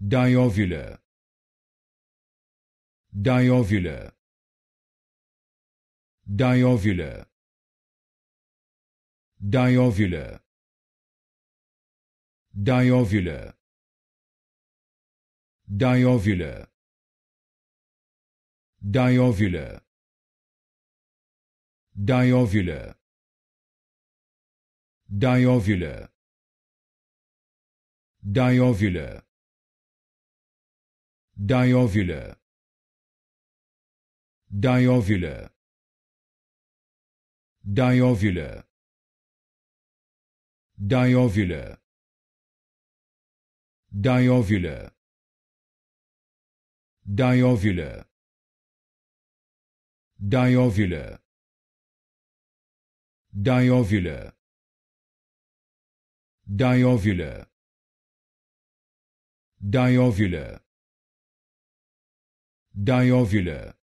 Diovular Diovular Diovular Diovular Diovular Diovular Diovular Diovular Diovular Diovular diovular diovular diovular diovular diovular diovular diovular diovular diovular diovular diovular